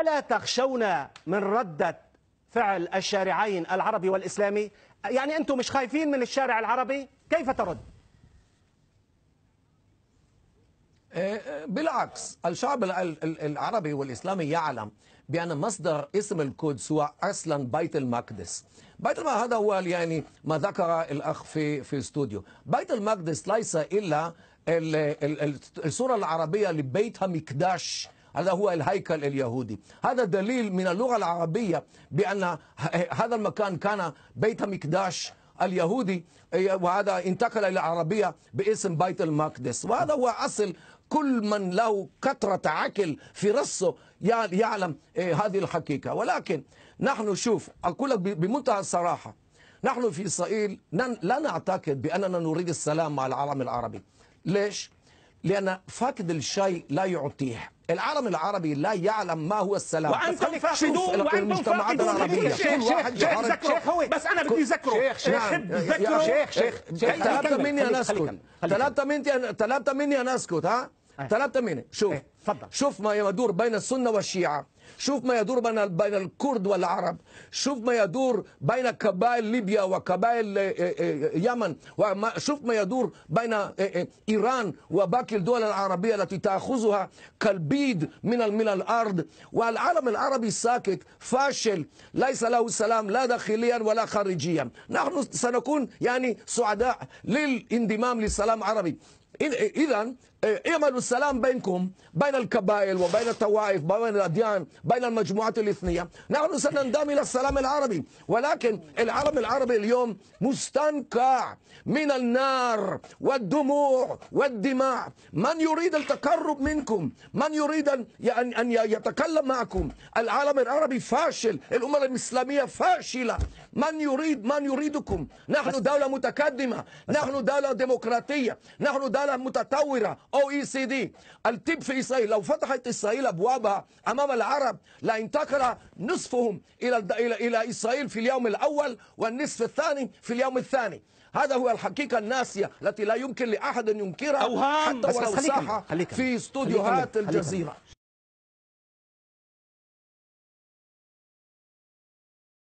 ألا تخشون من ردة فعل الشارعين العربي والإسلامي يعني أنتم مش خايفين من الشارع العربي كيف ترد إيه، بالعكس الشعب العربي والإسلامي يعلم بأن مصدر اسم القدس هو أصلا بيت المقدس بيت المقدس هذا هو يعني ما ذكر الأخ في في استوديو بيت المقدس ليس إلا الصورة العربية لبيت المقدس هذا هو الهيكل اليهودي هذا دليل من اللغة العربية بأن هذا المكان كان بيت مكداش اليهودي وهذا انتقل إلى العربية باسم بيت المقدس وهذا هو أصل كل من له كثرة عقل في رصه يعلم إيه، هذه الحقيقة ولكن نحن شوف أقول لك بمنتهى الصراحة نحن في إسرائيل لا نعتقد بأننا نريد السلام مع العالم العربي ليش؟ لأن فقد الشيء لا يعطيه العالم العربي لا يعلم ما هو السلام وانتم فاقدون وانتم فاقدون شيخ شيخ شيخ شيخ بس انا بدي اذكره شيخ شيخ شيخ شيخ شيخ طلبت مني شيخ اسكت طلبت مني طلبت مني شيخ اسكت ها طلبت مني شوف فضل. شوف ما يدور بين السنة والشيعة شوف ما يدور بين بين الكرد والعرب شوف ما يدور بين قبائل ليبيا وقبائل اليمن آه، آه، آه، وشوف ما يدور بين إيران وباقي الدول العربية التي تأخذها كالبيد من من الأرض والعالم العربي ساكت فاشل ليس له سلام لا داخليا ولا خارجيا نحن سنكون يعني سعداء للاندمام للسلام العربي إذا آه، اعملوا السلام بينكم بين القبائل وبين الطوائف وبين الأديان بين المجموعات الإثنية نحن سننضم إلى السلام العربي ولكن العالم العربي اليوم مستنقع من النار والدموع والدماء من يريد التقرب منكم من يريد أن يتكلم معكم العالم العربي فاشل الأمة الإسلامية فاشلة من يريد من يريدكم نحن دولة متقدمة نحن دولة ديمقراطية نحن دولة متطوره او اي سي دي الطب في اسرائيل لو فتحت اسرائيل ابوابها امام العرب لانتقل نصفهم الى الى الى اسرائيل في اليوم الاول والنصف الثاني في اليوم الثاني هذا هو الحقيقة الناسية التي لا يمكن لأحد أن ينكرها أوهام حتى ولو ساحه في استوديوهات الجزيرة